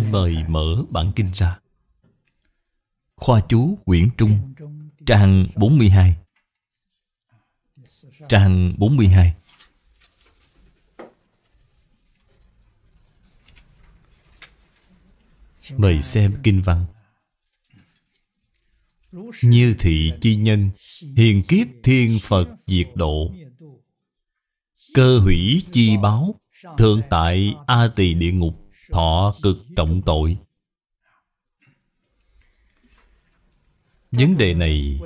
Xin mời mở bản kinh ra Khoa chú Nguyễn Trung Trang 42 Trang 42 Mời xem kinh văn Như thị chi nhân Hiền kiếp thiên Phật diệt độ Cơ hủy chi báo Thượng tại A tỳ địa ngục Thọ cực trọng tội Vấn đề này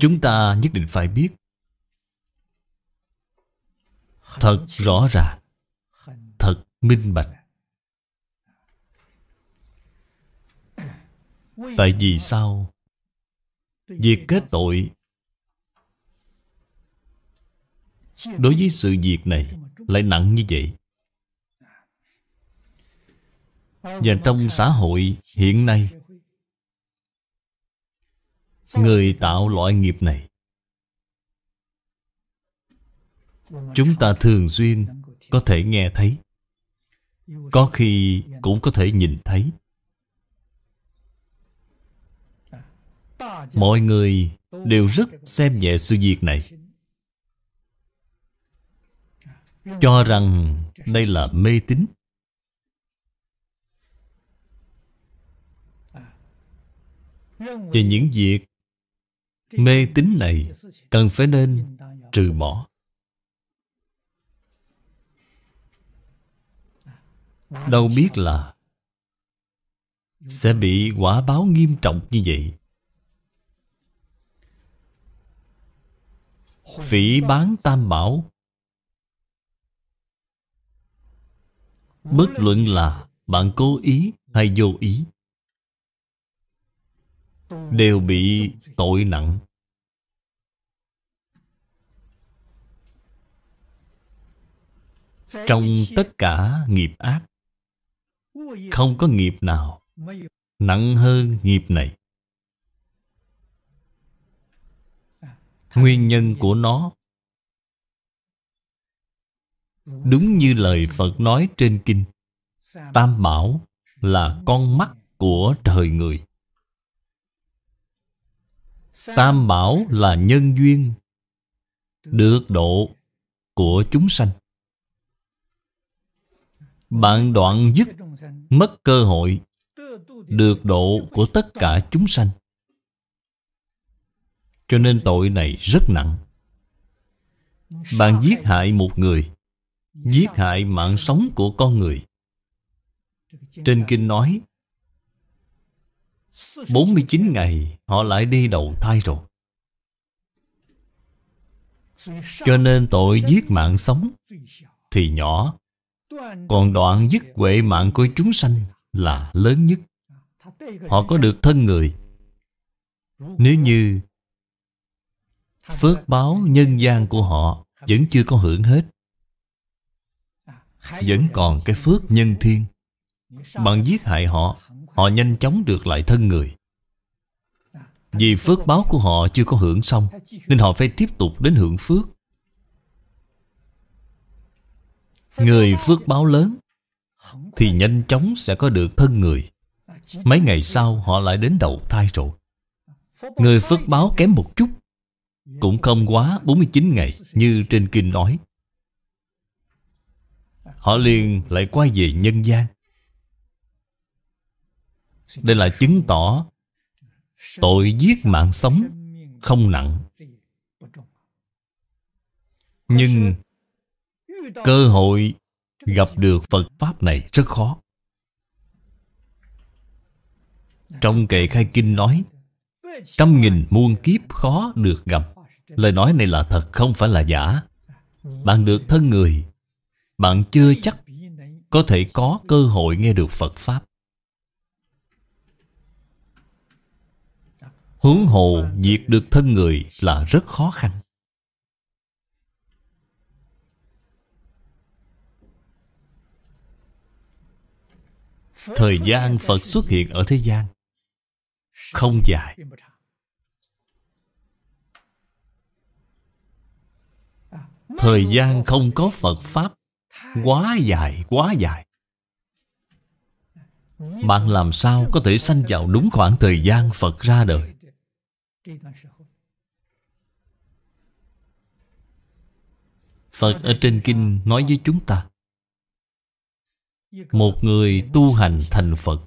Chúng ta nhất định phải biết Thật rõ ràng Thật minh bạch Tại vì sao Việc kết tội Đối với sự việc này Lại nặng như vậy Và trong xã hội hiện nay Người tạo loại nghiệp này Chúng ta thường xuyên có thể nghe thấy Có khi cũng có thể nhìn thấy Mọi người đều rất xem nhẹ sự việc này cho rằng đây là mê tín và những việc mê tín này cần phải nên trừ bỏ đâu biết là sẽ bị quả báo nghiêm trọng như vậy phỉ bán tam bảo Bất luận là bạn cố ý hay vô ý Đều bị tội nặng Trong tất cả nghiệp ác Không có nghiệp nào Nặng hơn nghiệp này Nguyên nhân của nó Đúng như lời Phật nói trên kinh Tam bảo là con mắt của trời người Tam bảo là nhân duyên Được độ của chúng sanh Bạn đoạn dứt mất cơ hội Được độ của tất cả chúng sanh Cho nên tội này rất nặng Bạn giết hại một người giết hại mạng sống của con người trên kinh nói 49 ngày họ lại đi đầu thai rồi Cho nên tội giết mạng sống Thì nhỏ Còn đoạn dứt huệ mạng của chúng sanh Là lớn nhất Họ có được thân người Nếu như Phước báo nhân gian của họ Vẫn chưa có hưởng hết vẫn còn cái phước nhân thiên bạn giết hại họ họ nhanh chóng được lại thân người vì phước báo của họ chưa có hưởng xong nên họ phải tiếp tục đến hưởng phước người phước báo lớn thì nhanh chóng sẽ có được thân người mấy ngày sau họ lại đến đầu thai rồi người phước báo kém một chút cũng không quá 49 ngày như trên kinh nói Họ liền lại quay về nhân gian Đây là chứng tỏ Tội giết mạng sống không nặng Nhưng Cơ hội gặp được Phật Pháp này rất khó Trong kệ khai kinh nói Trăm nghìn muôn kiếp khó được gặp Lời nói này là thật không phải là giả Bạn được thân người bạn chưa chắc có thể có cơ hội nghe được Phật Pháp. Huống hồ diệt được thân người là rất khó khăn. Thời gian Phật xuất hiện ở thế gian Không dài Thời gian không có Phật Pháp quá dài quá dài bạn làm sao có thể sanh vào đúng khoảng thời gian phật ra đời phật ở trên kinh nói với chúng ta một người tu hành thành phật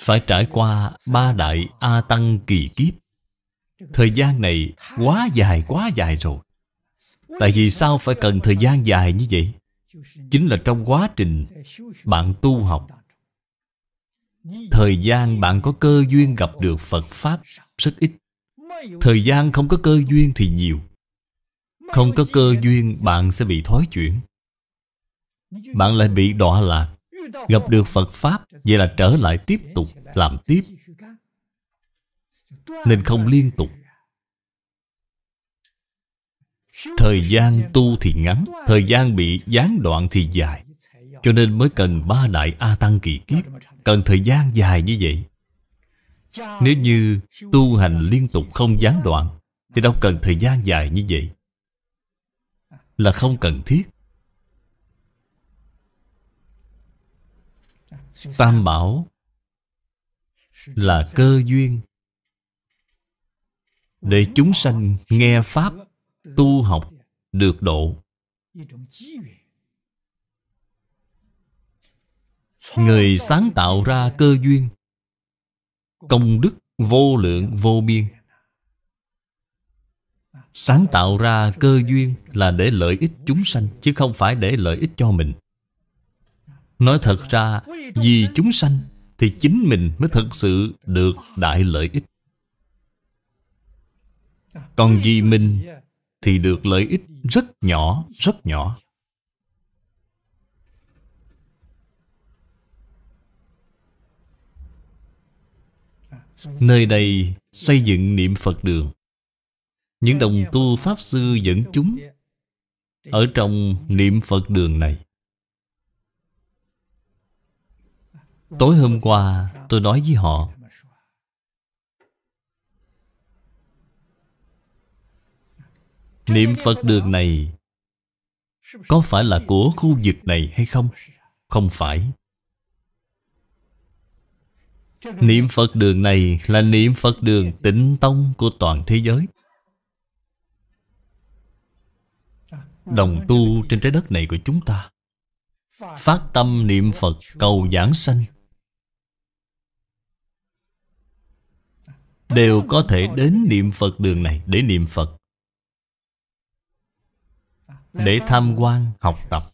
phải trải qua ba đại a tăng kỳ kiếp thời gian này quá dài quá dài rồi Tại vì sao phải cần thời gian dài như vậy? Chính là trong quá trình bạn tu học Thời gian bạn có cơ duyên gặp được Phật Pháp rất ít Thời gian không có cơ duyên thì nhiều Không có cơ duyên bạn sẽ bị thói chuyển Bạn lại bị đọa lạc Gặp được Phật Pháp Vậy là trở lại tiếp tục làm tiếp Nên không liên tục Thời gian tu thì ngắn Thời gian bị gián đoạn thì dài Cho nên mới cần ba đại A Tăng kỳ kiếp Cần thời gian dài như vậy Nếu như tu hành liên tục không gián đoạn Thì đâu cần thời gian dài như vậy Là không cần thiết Tam bảo là cơ duyên để chúng sanh nghe Pháp tu học được độ người sáng tạo ra cơ duyên công đức vô lượng vô biên sáng tạo ra cơ duyên là để lợi ích chúng sanh chứ không phải để lợi ích cho mình nói thật ra vì chúng sanh thì chính mình mới thật sự được đại lợi ích còn vì mình thì được lợi ích rất nhỏ, rất nhỏ. Nơi đây xây dựng niệm Phật đường. Những đồng tu Pháp Sư dẫn chúng ở trong niệm Phật đường này. Tối hôm qua tôi nói với họ Niệm Phật đường này Có phải là của khu vực này hay không? Không phải Niệm Phật đường này là niệm Phật đường tịnh tông của toàn thế giới Đồng tu trên trái đất này của chúng ta Phát tâm niệm Phật cầu giảng sanh Đều có thể đến niệm Phật đường này để niệm Phật để tham quan học tập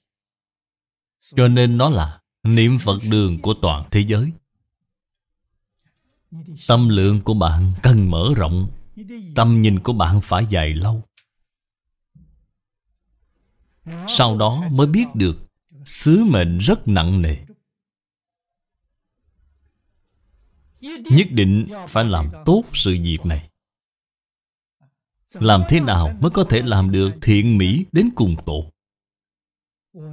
cho nên nó là niệm phật đường của toàn thế giới tâm lượng của bạn cần mở rộng tâm nhìn của bạn phải dài lâu sau đó mới biết được sứ mệnh rất nặng nề nhất định phải làm tốt sự việc này làm thế nào mới có thể làm được thiện mỹ đến cùng tổ?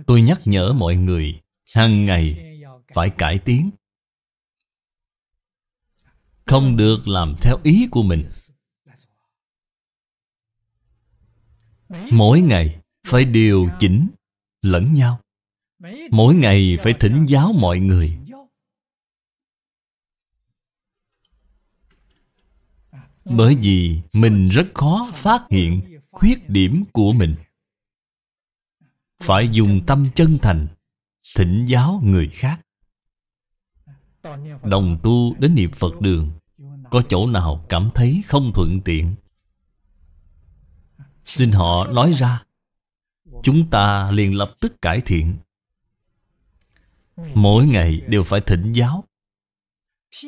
Tôi nhắc nhở mọi người hàng ngày phải cải tiến Không được làm theo ý của mình Mỗi ngày phải điều chỉnh lẫn nhau Mỗi ngày phải thỉnh giáo mọi người bởi vì mình rất khó phát hiện khuyết điểm của mình phải dùng tâm chân thành thỉnh giáo người khác đồng tu đến niệm phật đường có chỗ nào cảm thấy không thuận tiện xin họ nói ra chúng ta liền lập tức cải thiện mỗi ngày đều phải thỉnh giáo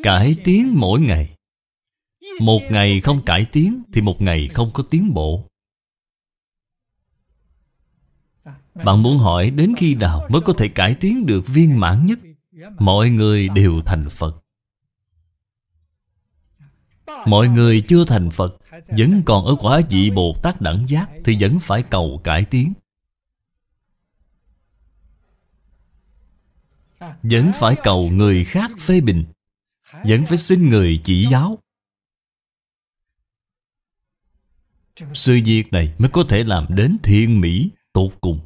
cải tiến mỗi ngày một ngày không cải tiến Thì một ngày không có tiến bộ Bạn muốn hỏi đến khi nào mới có thể cải tiến được viên mãn nhất Mọi người đều thành Phật Mọi người chưa thành Phật Vẫn còn ở quả vị Bồ Tát đẳng giác Thì vẫn phải cầu cải tiến Vẫn phải cầu người khác phê bình Vẫn phải xin người chỉ giáo Sự việc này mới có thể làm đến thiên mỹ tột cùng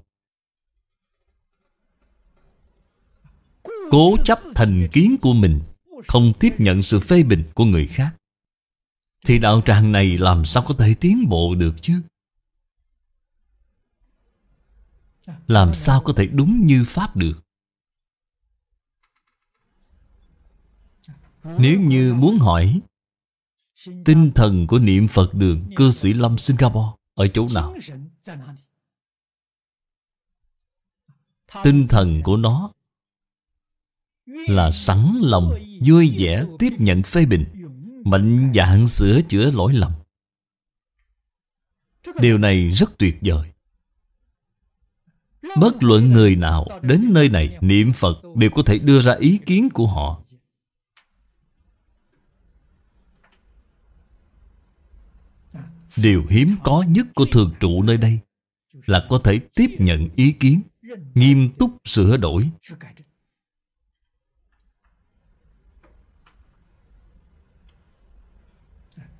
Cố chấp thành kiến của mình Không tiếp nhận sự phê bình của người khác Thì đạo tràng này làm sao có thể tiến bộ được chứ Làm sao có thể đúng như Pháp được Nếu như muốn hỏi Tinh thần của niệm Phật đường cư sĩ Lâm Singapore ở chỗ nào? Tinh thần của nó là sẵn lòng vui vẻ tiếp nhận phê bình mạnh dạng sửa chữa lỗi lầm điều này rất tuyệt vời bất luận người nào đến nơi này niệm phật đều có thể đưa ra ý kiến của họ Điều hiếm có nhất của thường trụ nơi đây Là có thể tiếp nhận ý kiến Nghiêm túc sửa đổi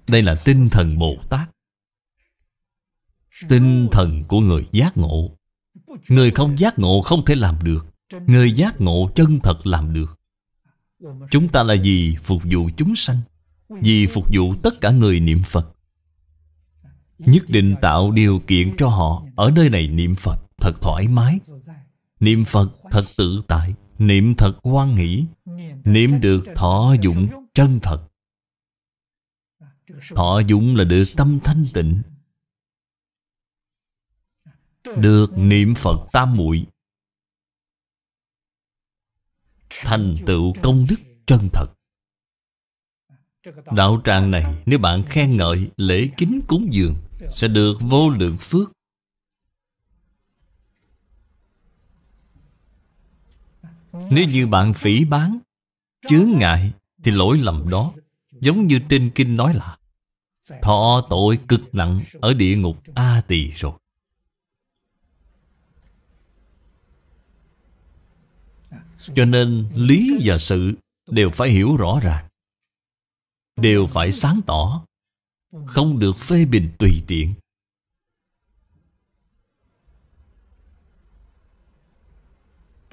Đây là tinh thần Bồ Tát Tinh thần của người giác ngộ Người không giác ngộ không thể làm được Người giác ngộ chân thật làm được Chúng ta là gì? Phục vụ chúng sanh Vì phục vụ tất cả người niệm Phật Nhất định tạo điều kiện cho họ Ở nơi này niệm Phật thật thoải mái Niệm Phật thật tự tại Niệm thật quan nghĩ Niệm được thọ dụng chân thật Thọ dụng là được tâm thanh tịnh Được niệm Phật tam muội Thành tựu công đức chân thật Đạo tràng này nếu bạn khen ngợi lễ kính cúng dường sẽ được vô lượng phước. Nếu như bạn phỉ bán, chướng ngại thì lỗi lầm đó giống như trên kinh nói là thọ tội cực nặng ở địa ngục A Tỳ rồi. Cho nên lý và sự đều phải hiểu rõ ràng Đều phải sáng tỏ không được phê bình tùy tiện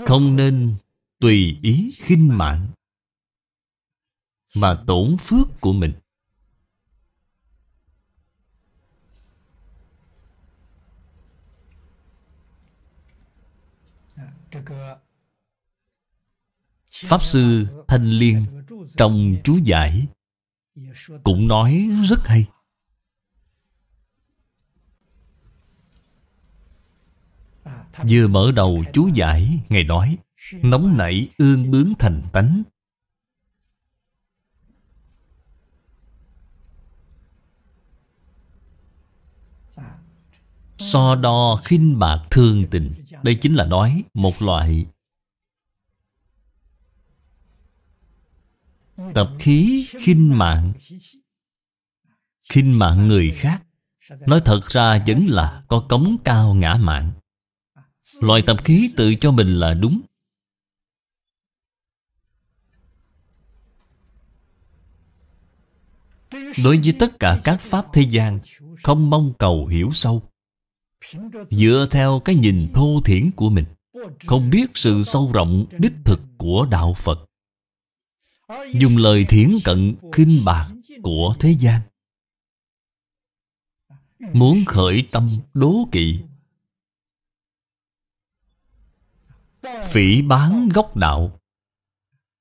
Không nên tùy ý khinh mạng Mà tổn phước của mình Pháp Sư Thanh Liên trong chú giải cũng nói rất hay à, vừa mở đầu chú giải ngài nói nóng nảy ương bướng thành tánh so đo khinh bạc thương tình đây chính là nói một loại Tập khí khinh mạng Khinh mạng người khác Nói thật ra vẫn là có cống cao ngã mạng Loại tập khí tự cho mình là đúng Đối với tất cả các pháp thế gian Không mong cầu hiểu sâu Dựa theo cái nhìn thô thiển của mình Không biết sự sâu rộng đích thực của Đạo Phật dùng lời thiển cận khinh bạc của thế gian muốn khởi tâm đố kỵ phỉ bán gốc đạo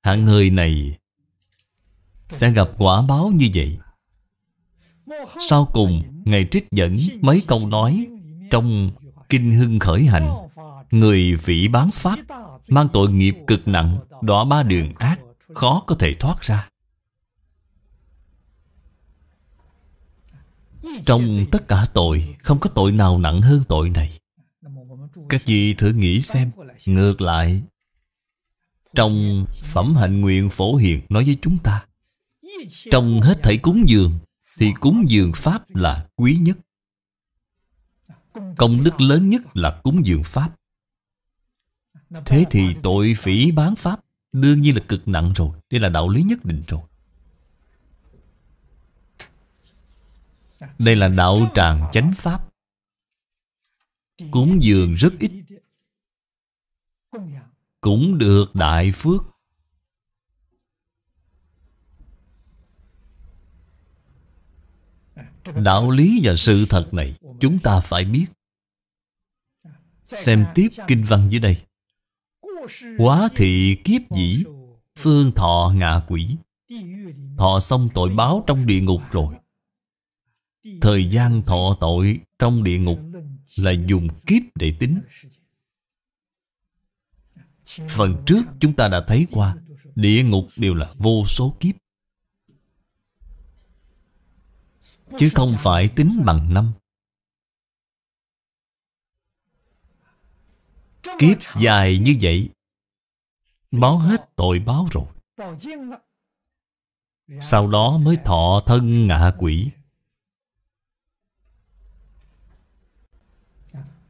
hạng người này sẽ gặp quả báo như vậy sau cùng ngài trích dẫn mấy câu nói trong kinh hưng khởi hành người phỉ bán pháp mang tội nghiệp cực nặng đọa ba đường ác khó có thể thoát ra trong tất cả tội không có tội nào nặng hơn tội này các vị thử nghĩ xem ngược lại trong phẩm hạnh nguyện phổ hiền nói với chúng ta trong hết thảy cúng dường thì cúng dường pháp là quý nhất công đức lớn nhất là cúng dường pháp thế thì tội phỉ bán pháp Đương nhiên là cực nặng rồi Đây là đạo lý nhất định rồi Đây là đạo tràng chánh pháp Cúng dường rất ít Cũng được đại phước Đạo lý và sự thật này Chúng ta phải biết Xem tiếp kinh văn dưới đây Quá thị kiếp dĩ Phương thọ ngạ quỷ Thọ xong tội báo trong địa ngục rồi Thời gian thọ tội trong địa ngục Là dùng kiếp để tính Phần trước chúng ta đã thấy qua Địa ngục đều là vô số kiếp Chứ không phải tính bằng năm Kiếp dài như vậy Báo hết tội báo rồi Sau đó mới thọ thân ngạ quỷ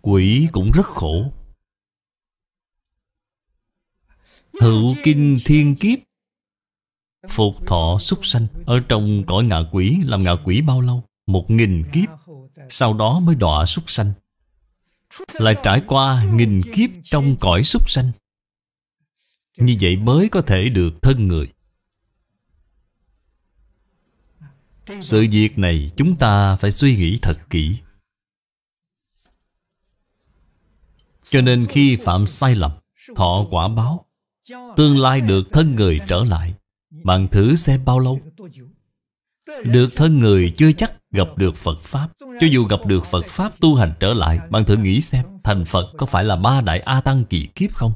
Quỷ cũng rất khổ Hữu kinh thiên kiếp Phục thọ súc sanh Ở trong cõi ngạ quỷ Làm ngạ quỷ bao lâu? Một nghìn kiếp Sau đó mới đọa súc sanh là trải qua nghìn kiếp trong cõi súc sanh Như vậy mới có thể được thân người Sự việc này chúng ta phải suy nghĩ thật kỹ Cho nên khi phạm sai lầm Thọ quả báo Tương lai được thân người trở lại Bạn thử xem bao lâu Được thân người chưa chắc gặp được Phật Pháp Cho dù gặp được Phật Pháp tu hành trở lại Bạn thử nghĩ xem Thành Phật có phải là ba đại A Tăng kỳ kiếp không?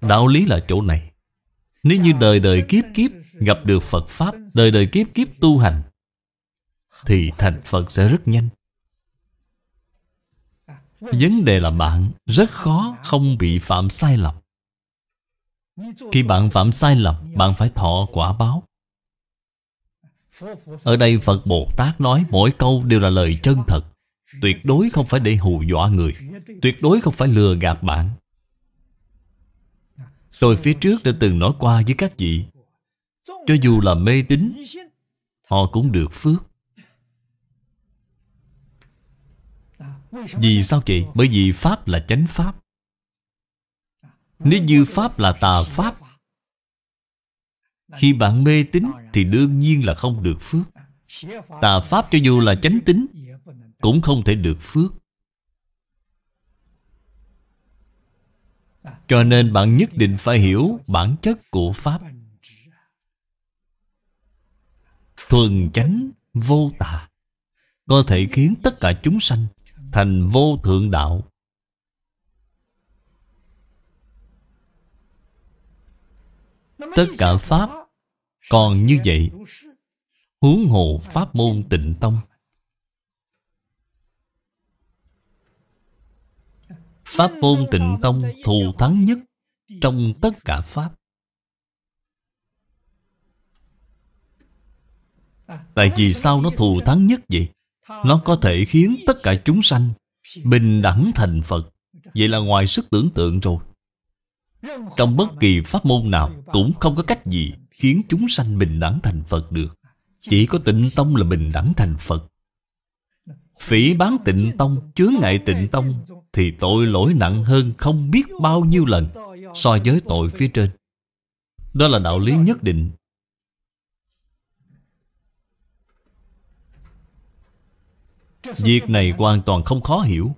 Đạo lý là chỗ này Nếu như đời đời kiếp kiếp Gặp được Phật Pháp Đời đời kiếp kiếp tu hành Thì thành Phật sẽ rất nhanh Vấn đề là bạn rất khó không bị phạm sai lầm Khi bạn phạm sai lầm Bạn phải thọ quả báo ở đây Phật Bồ Tát nói mỗi câu đều là lời chân thật Tuyệt đối không phải để hù dọa người Tuyệt đối không phải lừa gạt bạn Tôi phía trước đã từng nói qua với các vị Cho dù là mê tín Họ cũng được phước Vì sao vậy? Bởi vì Pháp là chánh Pháp Nếu như Pháp là tà Pháp khi bạn mê tín thì đương nhiên là không được phước Tà Pháp cho dù là chánh tín Cũng không thể được phước Cho nên bạn nhất định phải hiểu bản chất của Pháp Thuần chánh vô tà Có thể khiến tất cả chúng sanh Thành vô thượng đạo tất cả Pháp còn như vậy Huống hồ Pháp môn tịnh tông Pháp môn tịnh tông thù thắng nhất Trong tất cả Pháp Tại vì sao nó thù thắng nhất vậy? Nó có thể khiến tất cả chúng sanh Bình đẳng thành Phật Vậy là ngoài sức tưởng tượng rồi trong bất kỳ pháp môn nào Cũng không có cách gì Khiến chúng sanh bình đẳng thành Phật được Chỉ có tịnh tông là bình đẳng thành Phật Phỉ bán tịnh tông Chướng ngại tịnh tông Thì tội lỗi nặng hơn không biết bao nhiêu lần So với tội phía trên Đó là đạo lý nhất định Việc này hoàn toàn không khó hiểu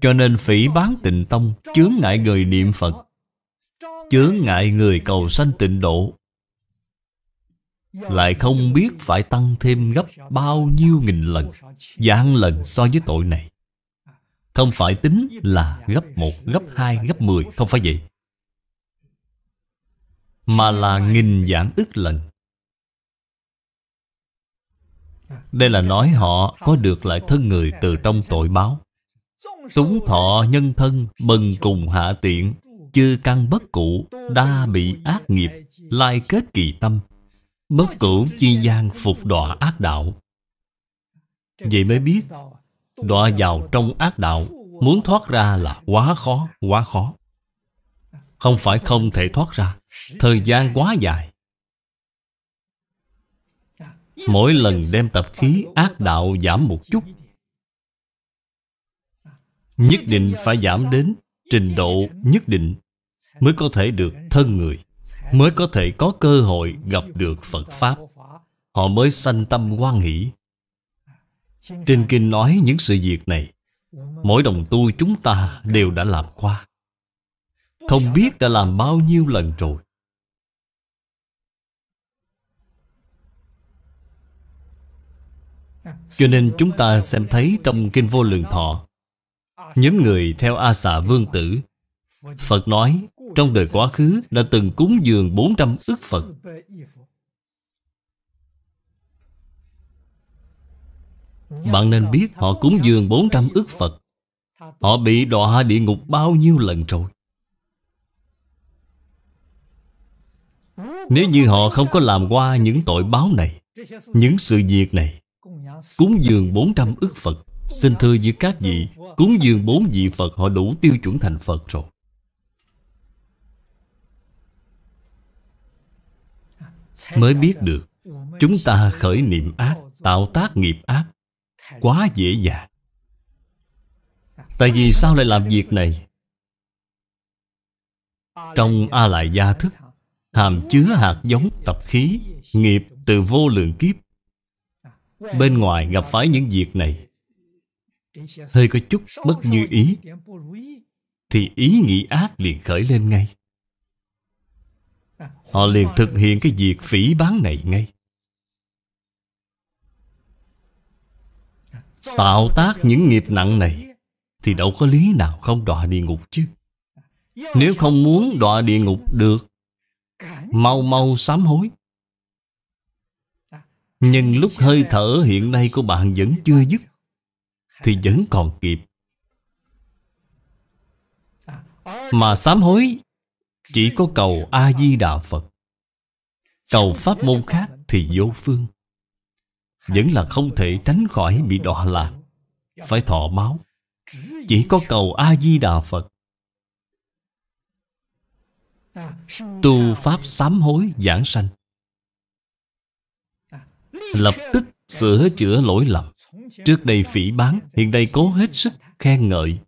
cho nên phỉ bán tịnh tông Chướng ngại người niệm Phật Chướng ngại người cầu sanh tịnh độ Lại không biết phải tăng thêm gấp bao nhiêu nghìn lần Dạng lần so với tội này Không phải tính là gấp một, gấp hai, gấp mười Không phải vậy Mà là nghìn giảm ức lần Đây là nói họ có được lại thân người từ trong tội báo Tú thọ nhân thân bần cùng hạ tiện Chư căn bất cụ Đa bị ác nghiệp Lai kết kỳ tâm Bất cử chi gian phục đọa ác đạo Vậy mới biết Đọa vào trong ác đạo Muốn thoát ra là quá khó Quá khó Không phải không thể thoát ra Thời gian quá dài Mỗi lần đem tập khí ác đạo giảm một chút nhất định phải giảm đến trình độ nhất định mới có thể được thân người mới có thể có cơ hội gặp được Phật Pháp họ mới sanh tâm quan hỷ trên kinh nói những sự việc này mỗi đồng tu chúng ta đều đã làm qua không biết đã làm bao nhiêu lần rồi Cho nên chúng ta xem thấy trong Kinh Vô Lượng Thọ Nhóm người theo A Xà Vương Tử Phật nói Trong đời quá khứ đã từng cúng dường 400 ức Phật Bạn nên biết họ cúng dường 400 ức Phật Họ bị đọa địa ngục bao nhiêu lần rồi Nếu như họ không có làm qua những tội báo này Những sự việc này Cúng dường 400 ức Phật Xin thưa với các vị Cúng dường bốn vị Phật họ đủ tiêu chuẩn thành Phật rồi Mới biết được Chúng ta khởi niệm ác Tạo tác nghiệp ác Quá dễ dàng Tại vì sao lại làm việc này Trong A Lại Gia Thức Hàm chứa hạt giống tập khí Nghiệp từ vô lượng kiếp Bên ngoài gặp phải những việc này hơi có chút bất như ý thì ý nghĩ ác liền khởi lên ngay à, họ liền thực hiện cái việc phỉ bán này ngay tạo tác những nghiệp nặng này thì đâu có lý nào không đọa địa ngục chứ nếu không muốn đọa địa ngục được mau mau sám hối à, nhưng lúc hơi thở hiện nay của bạn vẫn chưa dứt thì vẫn còn kịp mà sám hối chỉ có cầu a di đà phật cầu pháp môn khác thì vô phương vẫn là không thể tránh khỏi bị đọa lạc phải thọ máu. chỉ có cầu a di đà phật tu pháp sám hối giảng sanh lập tức sửa chữa lỗi lầm Trước đây phỉ bán Hiện nay cố hết sức khen ngợi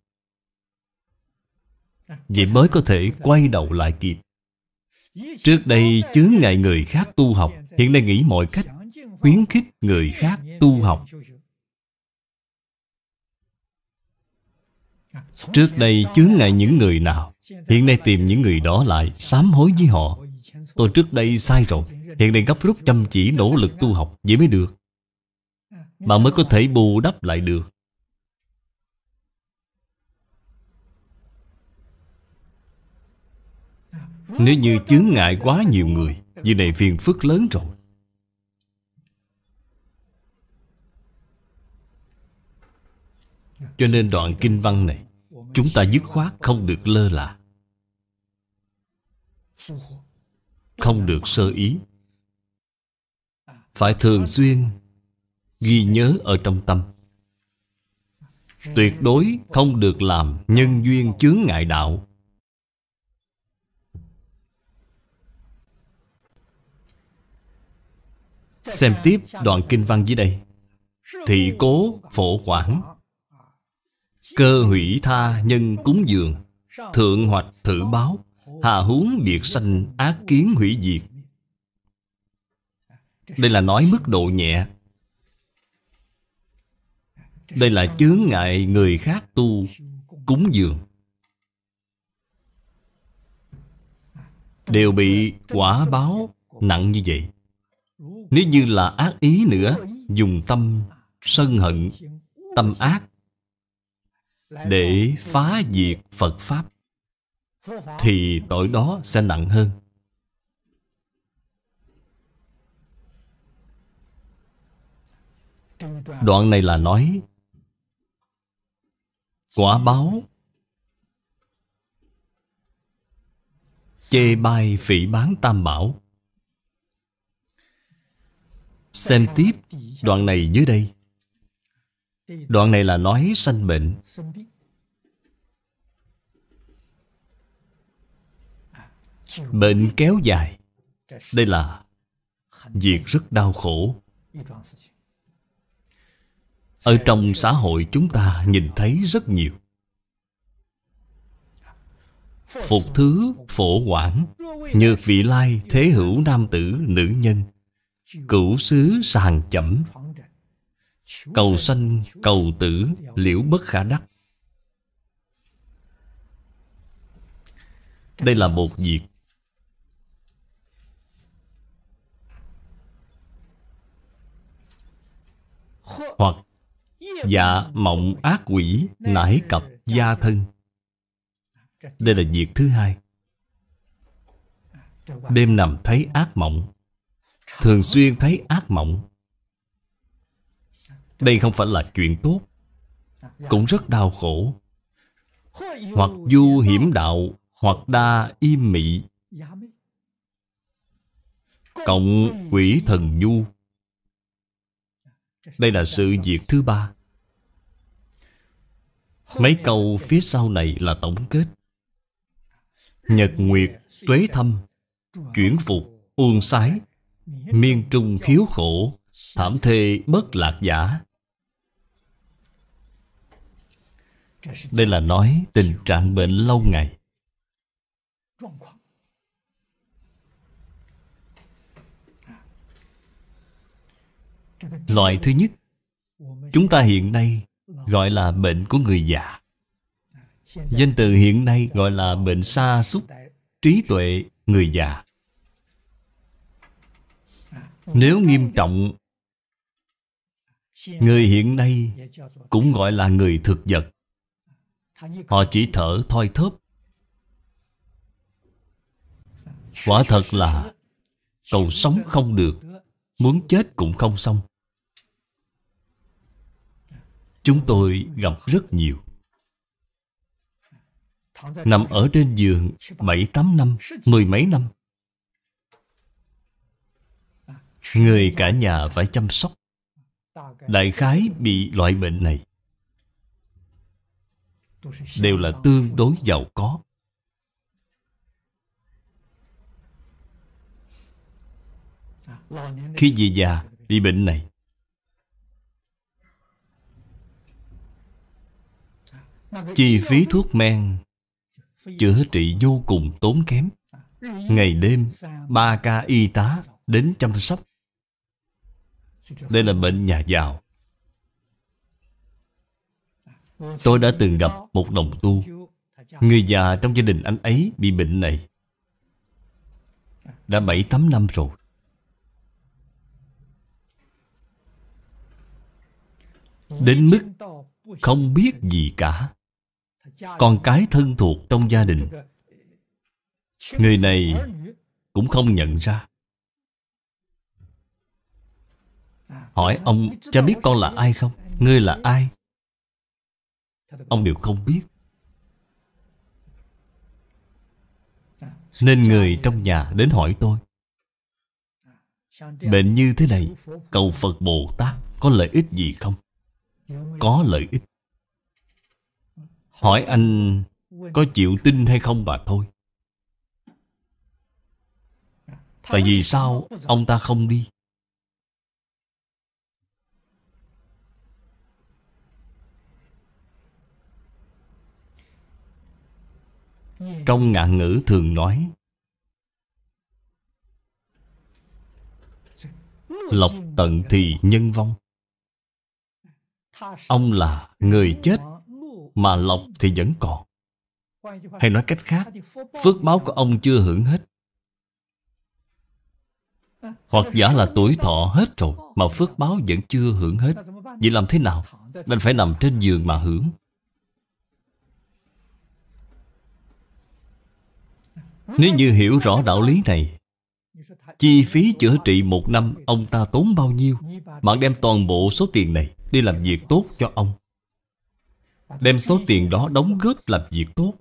Vậy mới có thể quay đầu lại kịp Trước đây chướng ngại người khác tu học Hiện nay nghĩ mọi cách Khuyến khích người khác tu học Trước đây chướng ngại những người nào Hiện nay tìm những người đó lại Sám hối với họ Tôi trước đây sai rồi Hiện nay gấp rút chăm chỉ nỗ lực tu học Vậy mới được bạn mới có thể bù đắp lại được Nếu như chướng ngại quá nhiều người như này phiền phức lớn rồi Cho nên đoạn kinh văn này Chúng ta dứt khoát không được lơ là Không được sơ ý Phải thường xuyên ghi nhớ ở trong tâm Tuyệt đối không được làm nhân duyên chướng ngại đạo Xem tiếp đoạn kinh văn dưới đây Thị cố phổ quản Cơ hủy tha nhân cúng dường Thượng hoạch thử báo Hà huống biệt sanh ác kiến hủy diệt Đây là nói mức độ nhẹ đây là chướng ngại người khác tu Cúng dường Đều bị quả báo nặng như vậy Nếu như là ác ý nữa Dùng tâm sân hận Tâm ác Để phá diệt Phật Pháp Thì tội đó sẽ nặng hơn Đoạn này là nói Quả báo Chê bai phỉ bán tam bảo Xem tiếp đoạn này dưới đây Đoạn này là nói sanh bệnh Bệnh kéo dài Đây là Việc rất đau khổ ở trong xã hội chúng ta nhìn thấy rất nhiều Phục thứ phổ quảng Nhược vị lai thế hữu nam tử nữ nhân Cửu xứ sàng chẩm Cầu sanh cầu tử liễu bất khả đắc Đây là một việc Hoặc Dạ mộng ác quỷ nải cập gia thân Đây là việc thứ hai Đêm nằm thấy ác mộng Thường xuyên thấy ác mộng Đây không phải là chuyện tốt Cũng rất đau khổ Hoặc du hiểm đạo Hoặc đa im mị Cộng quỷ thần du Đây là sự việc thứ ba Mấy câu phía sau này là tổng kết Nhật Nguyệt, Tuế Thâm, Chuyển Phục, Uôn Sái Miên Trung khiếu khổ, Thảm thê bất lạc giả Đây là nói tình trạng bệnh lâu ngày Loại thứ nhất Chúng ta hiện nay gọi là bệnh của người già danh từ hiện nay gọi là bệnh sa sút trí tuệ người già nếu nghiêm trọng người hiện nay cũng gọi là người thực vật họ chỉ thở thoi thóp quả thật là cầu sống không được muốn chết cũng không xong Chúng tôi gặp rất nhiều Nằm ở trên giường bảy tám năm, mười mấy năm Người cả nhà phải chăm sóc Đại khái bị loại bệnh này Đều là tương đối giàu có Khi về già bị bệnh này Chi phí thuốc men Chữa trị vô cùng tốn kém Ngày đêm ba ca y tá đến chăm sóc Đây là bệnh nhà giàu Tôi đã từng gặp một đồng tu Người già trong gia đình anh ấy bị bệnh này Đã 7-8 năm rồi Đến mức không biết gì cả con cái thân thuộc trong gia đình Người này cũng không nhận ra Hỏi ông cha biết con là ai không? Ngươi là ai? Ông đều không biết Nên người trong nhà đến hỏi tôi Bệnh như thế này Cầu Phật Bồ Tát có lợi ích gì không? Có lợi ích Hỏi anh có chịu tin hay không mà thôi Tại vì sao ông ta không đi Trong ngạn ngữ thường nói Lộc tận thì nhân vong Ông là người chết mà lọc thì vẫn còn. Hay nói cách khác, phước báo của ông chưa hưởng hết. Hoặc giả là tuổi thọ hết rồi mà phước báo vẫn chưa hưởng hết. Vậy làm thế nào? Nên phải nằm trên giường mà hưởng. Nếu như hiểu rõ đạo lý này Chi phí chữa trị một năm Ông ta tốn bao nhiêu Bạn đem toàn bộ số tiền này Đi làm việc tốt cho ông Đem số tiền đó đóng góp làm việc tốt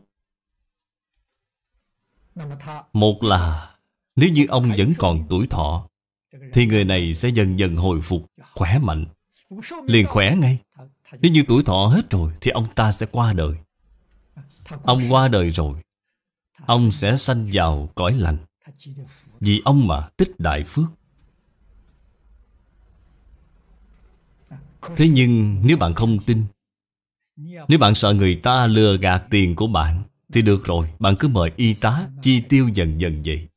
Một là Nếu như ông vẫn còn tuổi thọ Thì người này sẽ dần dần hồi phục Khỏe mạnh Liền khỏe ngay Nếu như tuổi thọ hết rồi Thì ông ta sẽ qua đời Ông qua đời rồi Ông sẽ sanh vào cõi lành Vì ông mà tích đại phước Thế nhưng nếu bạn không tin nếu bạn sợ người ta lừa gạt tiền của bạn Thì được rồi, bạn cứ mời y tá Chi tiêu dần dần vậy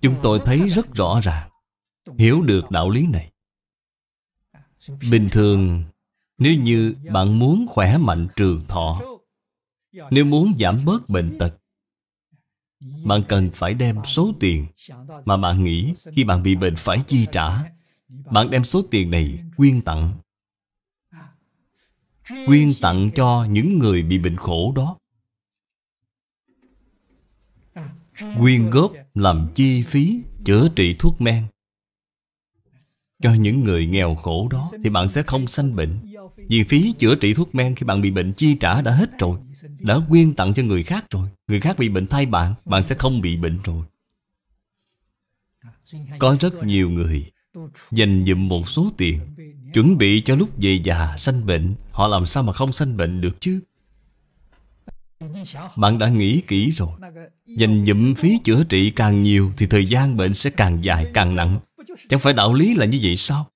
Chúng tôi thấy rất rõ ràng Hiểu được đạo lý này Bình thường Nếu như bạn muốn khỏe mạnh trường thọ Nếu muốn giảm bớt bệnh tật Bạn cần phải đem số tiền Mà bạn nghĩ khi bạn bị bệnh phải chi trả bạn đem số tiền này quyên tặng Quyên tặng cho những người bị bệnh khổ đó Quyên góp làm chi phí chữa trị thuốc men Cho những người nghèo khổ đó Thì bạn sẽ không sanh bệnh Vì phí chữa trị thuốc men khi bạn bị bệnh chi trả đã hết rồi Đã quyên tặng cho người khác rồi Người khác bị bệnh thay bạn Bạn sẽ không bị bệnh rồi Có rất nhiều người dành dụm một số tiền Chuẩn bị cho lúc về già sanh bệnh Họ làm sao mà không sanh bệnh được chứ Bạn đã nghĩ kỹ rồi Dành dụm phí chữa trị càng nhiều Thì thời gian bệnh sẽ càng dài càng nặng Chẳng phải đạo lý là như vậy sao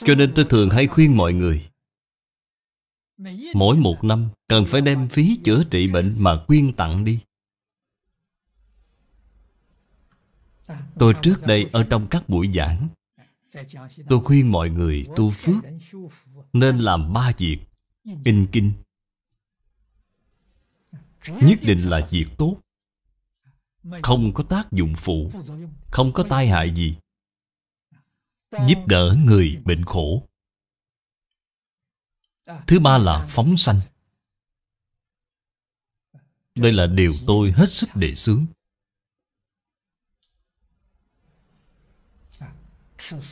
Cho nên tôi thường hay khuyên mọi người Mỗi một năm cần phải đem phí chữa trị bệnh mà quyên tặng đi Tôi trước đây ở trong các buổi giảng Tôi khuyên mọi người tu phước Nên làm ba việc In kinh Nhất định là việc tốt Không có tác dụng phụ Không có tai hại gì Giúp đỡ người bệnh khổ Thứ ba là phóng sanh Đây là điều tôi hết sức đề xướng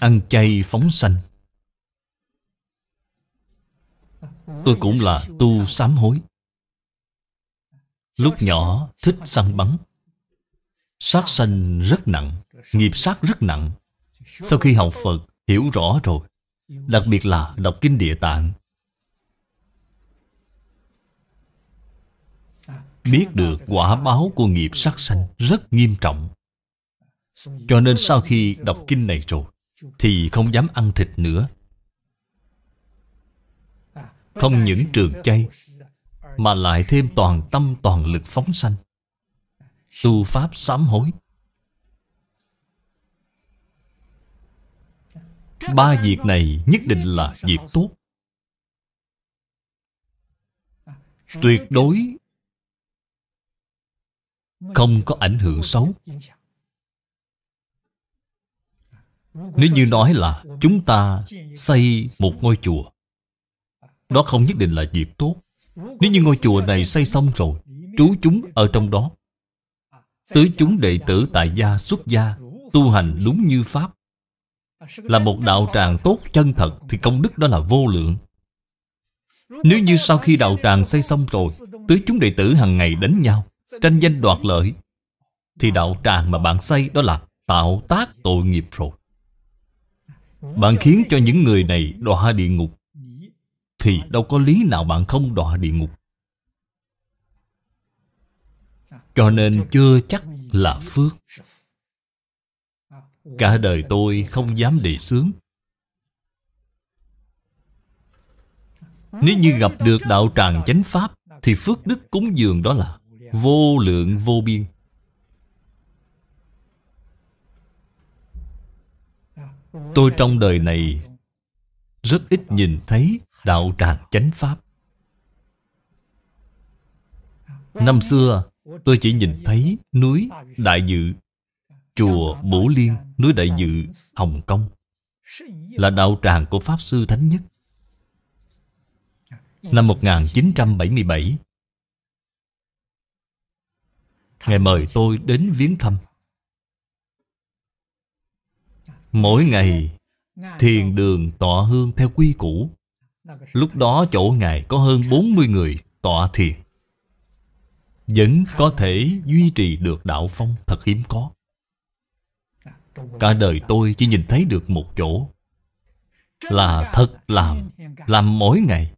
Ăn chay phóng sanh Tôi cũng là tu sám hối Lúc nhỏ thích săn bắn Sát sanh rất nặng Nghiệp sát rất nặng Sau khi học Phật hiểu rõ rồi Đặc biệt là đọc kinh địa tạng Biết được quả báo của nghiệp sát sanh rất nghiêm trọng Cho nên sau khi đọc kinh này rồi thì không dám ăn thịt nữa không những trường chay mà lại thêm toàn tâm toàn lực phóng sanh tu pháp sám hối ba việc này nhất định là việc tốt tuyệt đối không có ảnh hưởng xấu nếu như nói là chúng ta xây một ngôi chùa Đó không nhất định là việc tốt Nếu như ngôi chùa này xây xong rồi Trú chúng ở trong đó Tới chúng đệ tử tại gia xuất gia Tu hành đúng như Pháp Là một đạo tràng tốt chân thật Thì công đức đó là vô lượng Nếu như sau khi đạo tràng xây xong rồi Tới chúng đệ tử hàng ngày đánh nhau Tranh danh đoạt lợi Thì đạo tràng mà bạn xây đó là Tạo tác tội nghiệp rồi bạn khiến cho những người này đọa địa ngục Thì đâu có lý nào bạn không đọa địa ngục Cho nên chưa chắc là phước Cả đời tôi không dám đề xướng Nếu như gặp được đạo tràng chánh pháp Thì phước đức cúng dường đó là Vô lượng vô biên Tôi trong đời này Rất ít nhìn thấy đạo tràng chánh pháp Năm xưa tôi chỉ nhìn thấy núi Đại Dự Chùa Bổ Liên Núi Đại Dự Hồng Kông Là đạo tràng của Pháp Sư Thánh Nhất Năm 1977 Ngài mời tôi đến viếng thăm Mỗi ngày Thiền đường tọa hương theo quy củ Lúc đó chỗ Ngài có hơn 40 người tọa thiền Vẫn có thể duy trì được đạo phong thật hiếm có Cả đời tôi chỉ nhìn thấy được một chỗ Là thật làm Làm mỗi ngày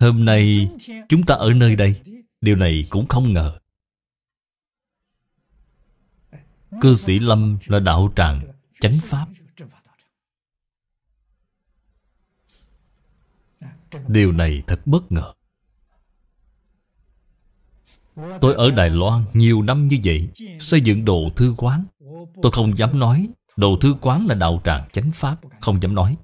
Hôm nay chúng ta ở nơi đây Điều này cũng không ngờ Cư sĩ Lâm là đạo tràng Chánh Pháp Điều này thật bất ngờ Tôi ở Đài Loan nhiều năm như vậy Xây dựng đồ thư quán Tôi không dám nói Đồ thư quán là đạo tràng chánh pháp Không dám nói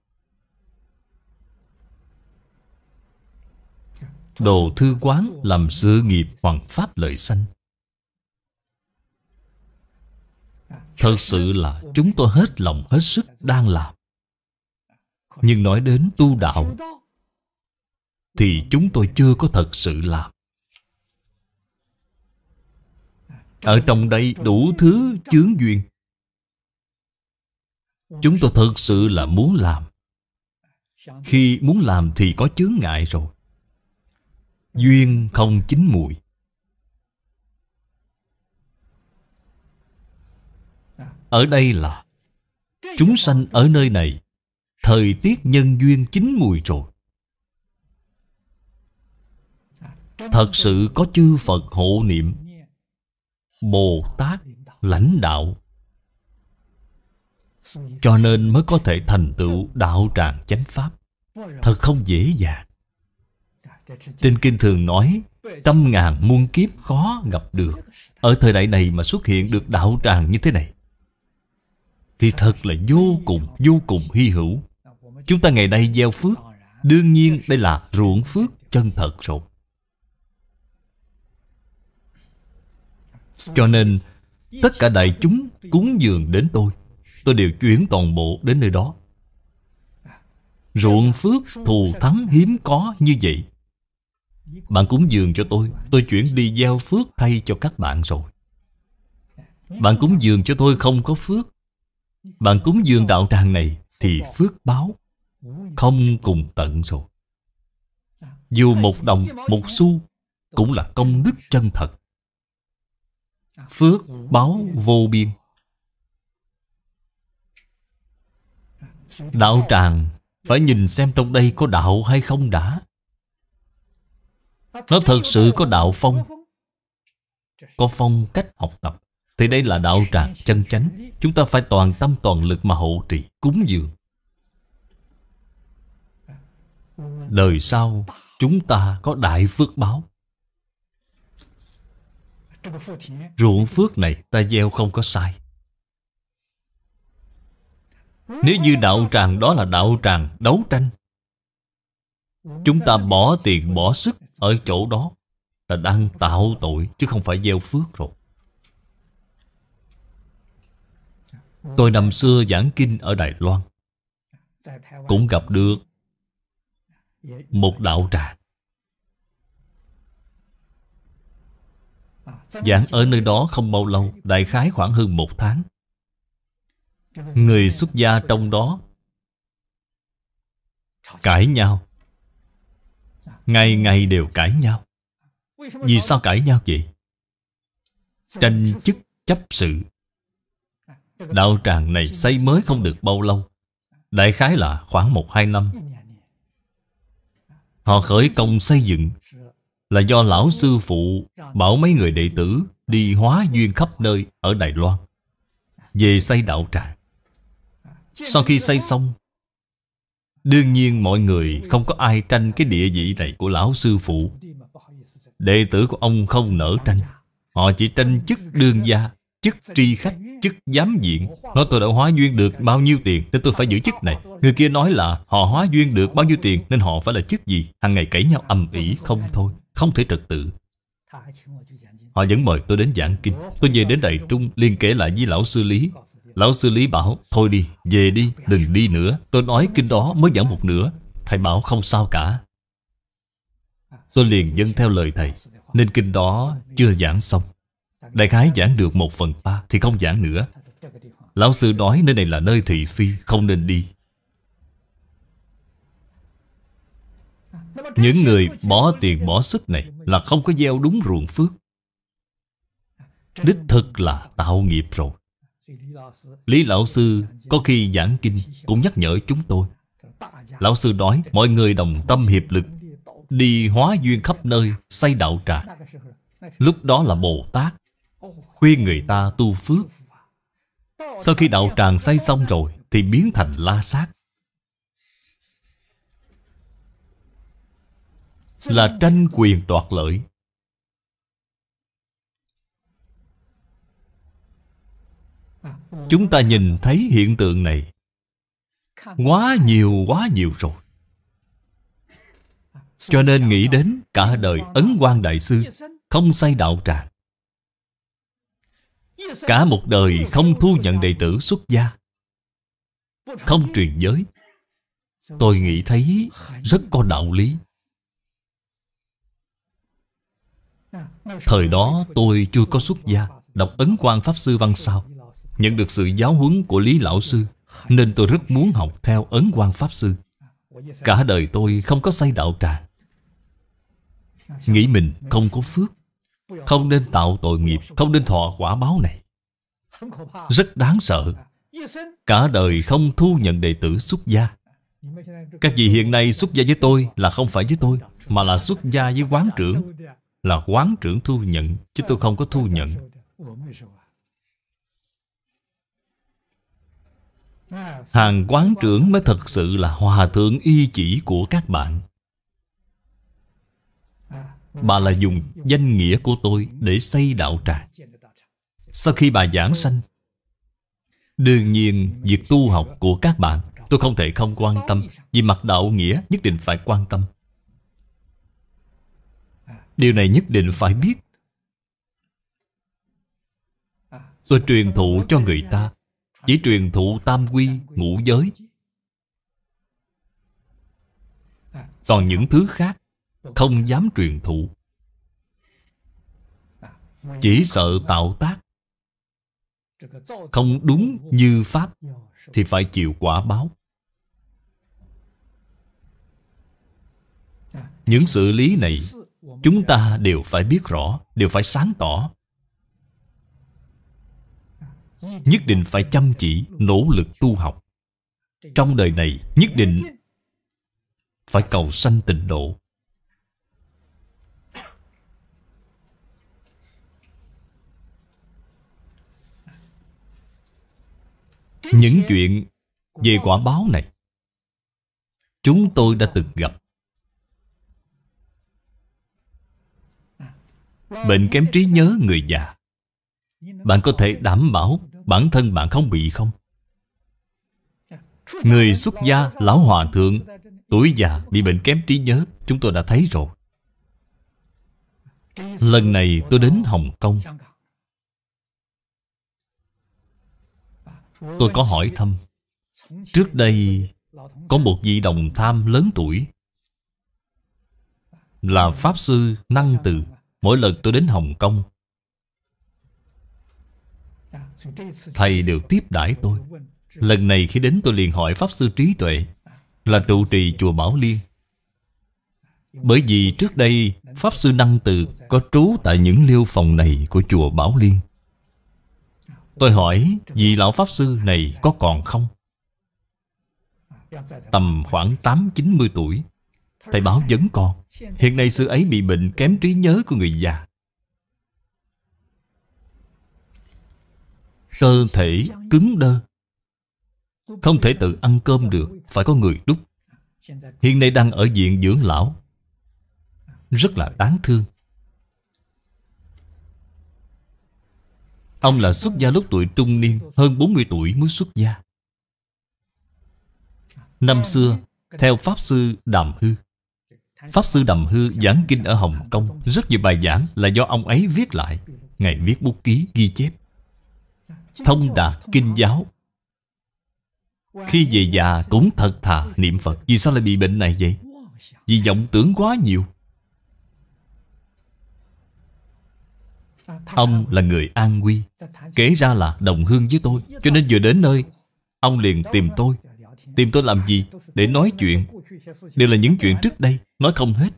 Đồ thư quán làm sự nghiệp hoàn pháp lợi sanh Thật sự là chúng tôi hết lòng hết sức đang làm Nhưng nói đến tu đạo Thì chúng tôi chưa có thật sự làm Ở trong đây đủ thứ chướng duyên Chúng tôi thật sự là muốn làm Khi muốn làm thì có chướng ngại rồi Duyên không chín mùi ở đây là Chúng sanh ở nơi này Thời tiết nhân duyên chín mùi rồi Thật sự có chư Phật hộ niệm Bồ Tát lãnh đạo Cho nên mới có thể thành tựu đạo tràng chánh pháp Thật không dễ dàng Trên Kinh thường nói Trăm ngàn muôn kiếp khó gặp được Ở thời đại này mà xuất hiện được đạo tràng như thế này thì thật là vô cùng vô cùng hy hữu chúng ta ngày nay gieo phước đương nhiên đây là ruộng phước chân thật rồi cho nên tất cả đại chúng cúng dường đến tôi tôi đều chuyển toàn bộ đến nơi đó ruộng phước thù thắng hiếm có như vậy bạn cúng dường cho tôi tôi chuyển đi gieo phước thay cho các bạn rồi bạn cúng dường cho tôi không có phước bạn cúng dường đạo tràng này Thì phước báo Không cùng tận rồi Dù một đồng một xu Cũng là công đức chân thật Phước báo vô biên Đạo tràng Phải nhìn xem trong đây có đạo hay không đã Nó thật sự có đạo phong Có phong cách học tập thì đây là đạo tràng chân chánh Chúng ta phải toàn tâm toàn lực mà hộ trì Cúng dường Đời sau Chúng ta có đại phước báo Ruộng phước này ta gieo không có sai Nếu như đạo tràng đó là đạo tràng đấu tranh Chúng ta bỏ tiền bỏ sức Ở chỗ đó Ta đang tạo tội chứ không phải gieo phước rồi Tôi năm xưa giảng kinh ở Đài Loan Cũng gặp được Một đạo tràng Giảng ở nơi đó không bao lâu Đại khái khoảng hơn một tháng Người xuất gia trong đó Cãi nhau Ngày ngày đều cãi nhau Vì sao cãi nhau vậy? Tranh chức chấp sự Đạo tràng này xây mới không được bao lâu Đại khái là khoảng 1-2 năm Họ khởi công xây dựng Là do lão sư phụ Bảo mấy người đệ tử Đi hóa duyên khắp nơi ở Đài Loan Về xây đạo tràng Sau khi xây xong Đương nhiên mọi người không có ai tranh cái địa vị này của lão sư phụ Đệ tử của ông không nở tranh Họ chỉ tranh chức đương gia chức tri khách chức giám diện nói tôi đã hóa duyên được bao nhiêu tiền nên tôi phải giữ chức này người kia nói là họ hóa duyên được bao nhiêu tiền nên họ phải là chức gì hàng ngày cãi nhau ầm ĩ không thôi không thể trật tự họ vẫn mời tôi đến giảng kinh tôi về đến đại trung liền kể lại với lão sư lý lão sư lý bảo thôi đi về đi đừng đi nữa tôi nói kinh đó mới giảng một nửa thầy bảo không sao cả tôi liền dân theo lời thầy nên kinh đó chưa giảng xong Đại khái giảng được một phần ba Thì không giảng nữa Lão sư nói nơi này là nơi thị phi Không nên đi Những người bỏ tiền bỏ sức này Là không có gieo đúng ruộng phước Đích thực là tạo nghiệp rồi Lý Lão Sư có khi giảng kinh Cũng nhắc nhở chúng tôi Lão Sư nói mọi người đồng tâm hiệp lực Đi hóa duyên khắp nơi Xây đạo trà Lúc đó là Bồ Tát khuyên người ta tu phước sau khi đạo tràng xây xong rồi thì biến thành la sát là tranh quyền đoạt lợi chúng ta nhìn thấy hiện tượng này quá nhiều quá nhiều rồi cho nên nghĩ đến cả đời ấn quan đại sư không xây đạo tràng Cả một đời không thu nhận đệ tử xuất gia Không truyền giới Tôi nghĩ thấy rất có đạo lý Thời đó tôi chưa có xuất gia Đọc Ấn quan Pháp Sư Văn Sao Nhận được sự giáo huấn của Lý Lão Sư Nên tôi rất muốn học theo Ấn quan Pháp Sư Cả đời tôi không có say đạo tràng Nghĩ mình không có phước không nên tạo tội nghiệp Không nên thọ quả báo này Rất đáng sợ Cả đời không thu nhận đệ tử xuất gia Các vị hiện nay xuất gia với tôi Là không phải với tôi Mà là xuất gia với quán trưởng Là quán trưởng thu nhận Chứ tôi không có thu nhận Hàng quán trưởng mới thật sự là hòa thượng y chỉ của các bạn Bà là dùng danh nghĩa của tôi để xây đạo tràng Sau khi bà giảng sanh Đương nhiên việc tu học của các bạn Tôi không thể không quan tâm Vì mặt đạo nghĩa nhất định phải quan tâm Điều này nhất định phải biết Tôi truyền thụ cho người ta Chỉ truyền thụ tam quy, ngũ giới Còn những thứ khác không dám truyền thụ Chỉ sợ tạo tác Không đúng như Pháp Thì phải chịu quả báo Những sự lý này Chúng ta đều phải biết rõ Đều phải sáng tỏ Nhất định phải chăm chỉ Nỗ lực tu học Trong đời này nhất định Phải cầu sanh tịnh độ những chuyện về quả báo này chúng tôi đã từng gặp bệnh kém trí nhớ người già bạn có thể đảm bảo bản thân bạn không bị không người xuất gia lão hòa thượng tuổi già bị bệnh kém trí nhớ chúng tôi đã thấy rồi lần này tôi đến hồng kông Tôi có hỏi thăm Trước đây Có một vị đồng tham lớn tuổi Là Pháp Sư Năng Từ Mỗi lần tôi đến Hồng Kông Thầy đều tiếp đãi tôi Lần này khi đến tôi liền hỏi Pháp Sư Trí Tuệ Là trụ trì Chùa Bảo Liên Bởi vì trước đây Pháp Sư Năng Từ Có trú tại những liêu phòng này của Chùa Bảo Liên Tôi hỏi vị lão Pháp Sư này có còn không? Tầm khoảng 8-90 tuổi Thầy báo vẫn còn Hiện nay sư ấy bị bệnh kém trí nhớ của người già Cơ thể cứng đơ Không thể tự ăn cơm được Phải có người đúc Hiện nay đang ở viện dưỡng lão Rất là đáng thương Ông là xuất gia lúc tuổi trung niên Hơn 40 tuổi mới xuất gia Năm xưa Theo Pháp Sư Đàm Hư Pháp Sư Đàm Hư giảng kinh ở Hồng Kông Rất nhiều bài giảng là do ông ấy viết lại ngày viết bút ký ghi chép Thông đạt kinh giáo Khi về già cũng thật thà niệm Phật Vì sao lại bị bệnh này vậy? Vì vọng tưởng quá nhiều Ông là người An Huy Kể ra là đồng hương với tôi Cho nên vừa đến nơi Ông liền tìm tôi Tìm tôi làm gì để nói chuyện Đều là những chuyện trước đây Nói không hết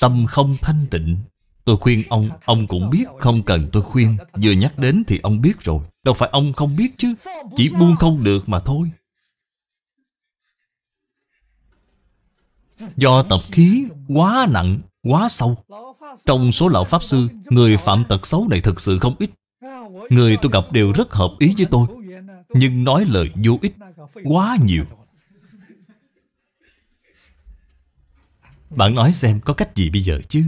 Tâm không thanh tịnh Tôi khuyên ông Ông cũng biết không cần tôi khuyên Vừa nhắc đến thì ông biết rồi Đâu phải ông không biết chứ Chỉ buông không được mà thôi Do tập khí quá nặng, quá sâu Trong số lão Pháp Sư Người phạm tật xấu này thực sự không ít Người tôi gặp đều rất hợp ý với tôi Nhưng nói lời vô ích Quá nhiều Bạn nói xem có cách gì bây giờ chứ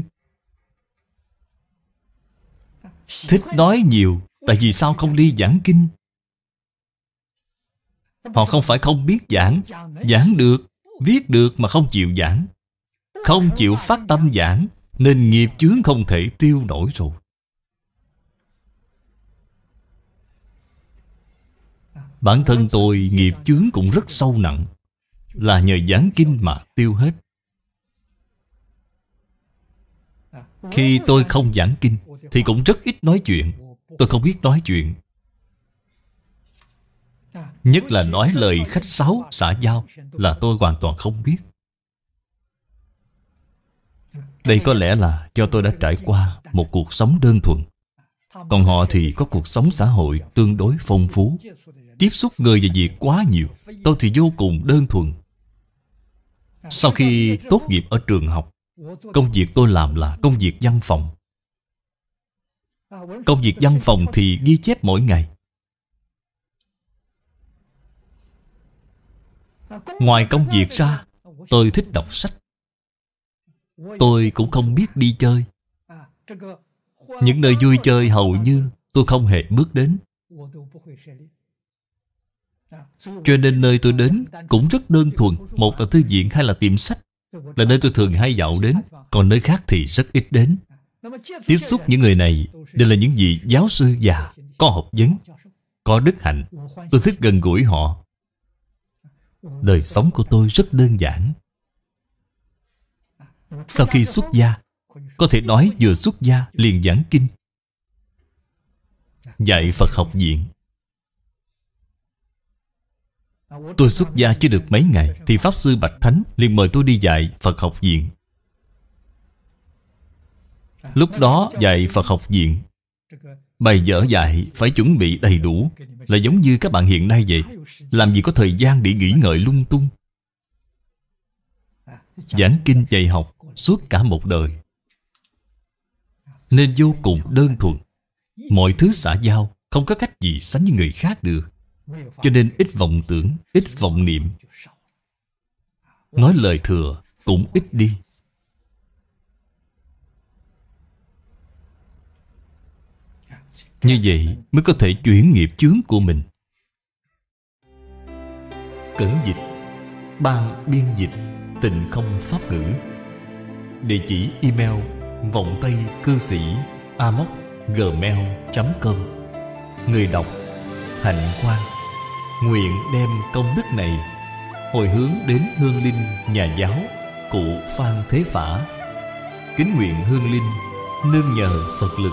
Thích nói nhiều Tại vì sao không đi giảng kinh Họ không phải không biết giảng Giảng được Viết được mà không chịu giảng Không chịu phát tâm giảng Nên nghiệp chướng không thể tiêu nổi rồi Bản thân tôi nghiệp chướng cũng rất sâu nặng Là nhờ giảng kinh mà tiêu hết Khi tôi không giảng kinh Thì cũng rất ít nói chuyện Tôi không biết nói chuyện Nhất là nói lời khách sáo, xã giao Là tôi hoàn toàn không biết Đây có lẽ là do tôi đã trải qua Một cuộc sống đơn thuần Còn họ thì có cuộc sống xã hội Tương đối phong phú Tiếp xúc người và việc quá nhiều Tôi thì vô cùng đơn thuần Sau khi tốt nghiệp ở trường học Công việc tôi làm là công việc văn phòng Công việc văn phòng thì ghi chép mỗi ngày Ngoài công việc ra Tôi thích đọc sách Tôi cũng không biết đi chơi Những nơi vui chơi hầu như Tôi không hề bước đến Cho nên nơi tôi đến Cũng rất đơn thuần Một là thư viện hay là tiệm sách Là nơi tôi thường hay dạo đến Còn nơi khác thì rất ít đến Tiếp xúc những người này Đều là những vị giáo sư già Có học vấn Có đức hạnh Tôi thích gần gũi họ Đời sống của tôi rất đơn giản Sau khi xuất gia Có thể nói vừa xuất gia liền giảng kinh Dạy Phật học viện Tôi xuất gia chưa được mấy ngày Thì Pháp Sư Bạch Thánh liền mời tôi đi dạy Phật học viện Lúc đó dạy Phật học viện Bài dở dạy phải chuẩn bị đầy đủ là giống như các bạn hiện nay vậy Làm gì có thời gian để nghỉ ngợi lung tung Giảng kinh dạy học suốt cả một đời Nên vô cùng đơn thuần Mọi thứ xã giao không có cách gì sánh với người khác được Cho nên ít vọng tưởng, ít vọng niệm Nói lời thừa cũng ít đi Như vậy mới có thể chuyển nghiệp chướng của mình Cẩn dịch Ban biên dịch Tình không pháp ngữ Địa chỉ email Vọng tay cư sĩ amoc gmail.com Người đọc Hạnh quan Nguyện đem công đức này Hồi hướng đến Hương Linh Nhà giáo Cụ Phan Thế Phả Kính nguyện Hương Linh Nương nhờ Phật lực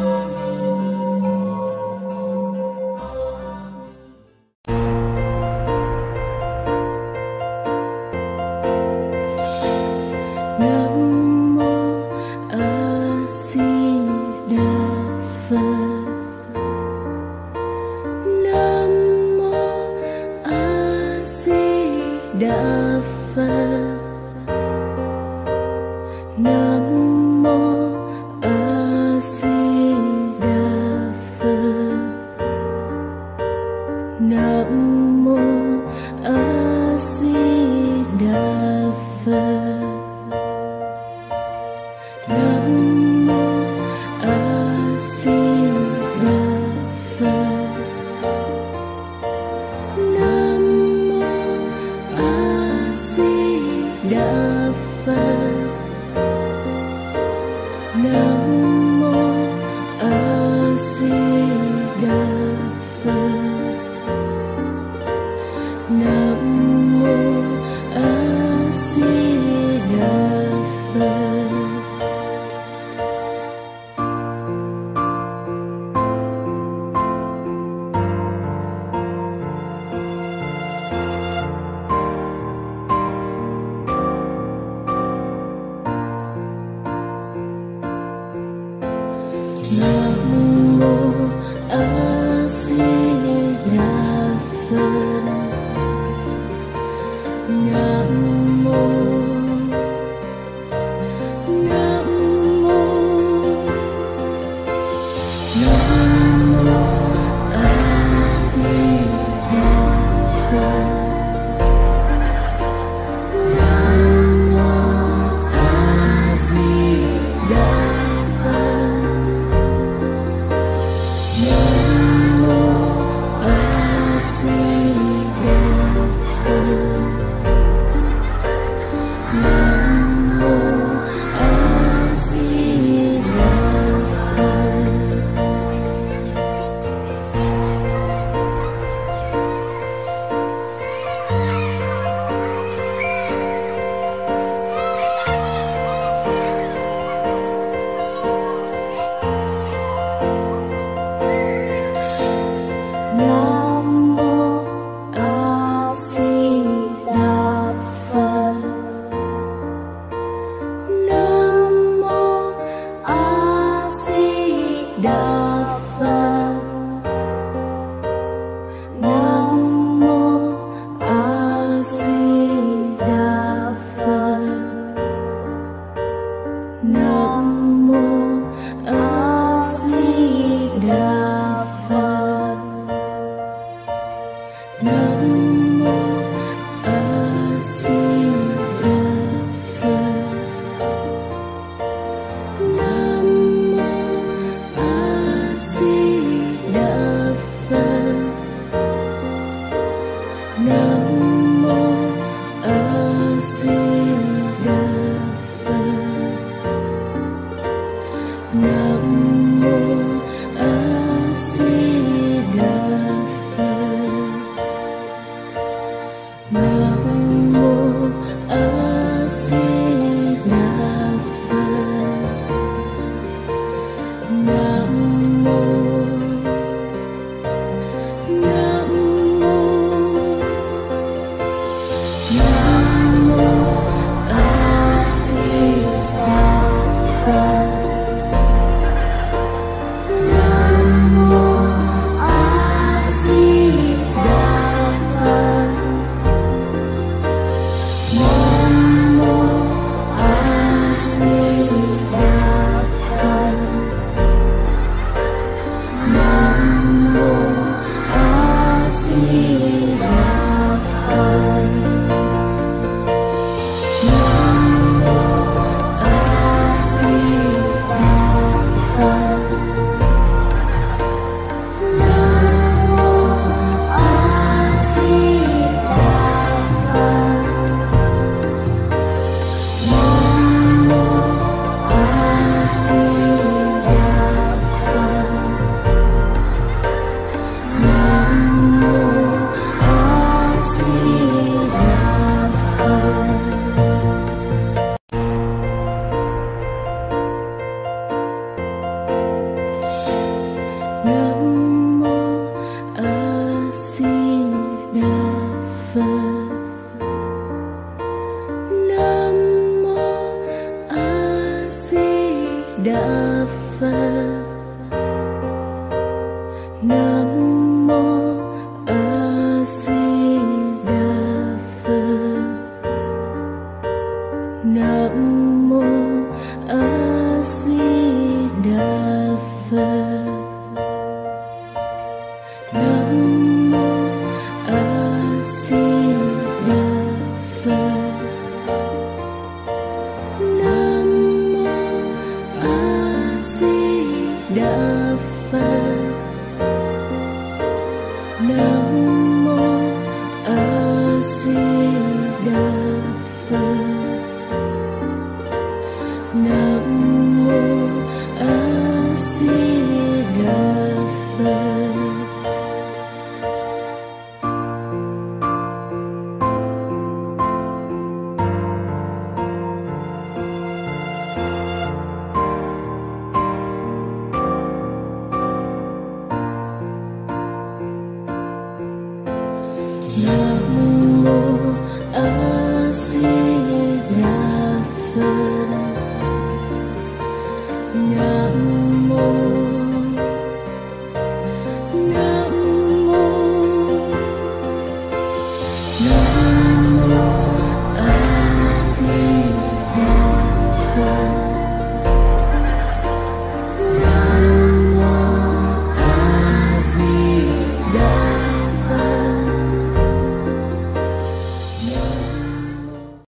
now.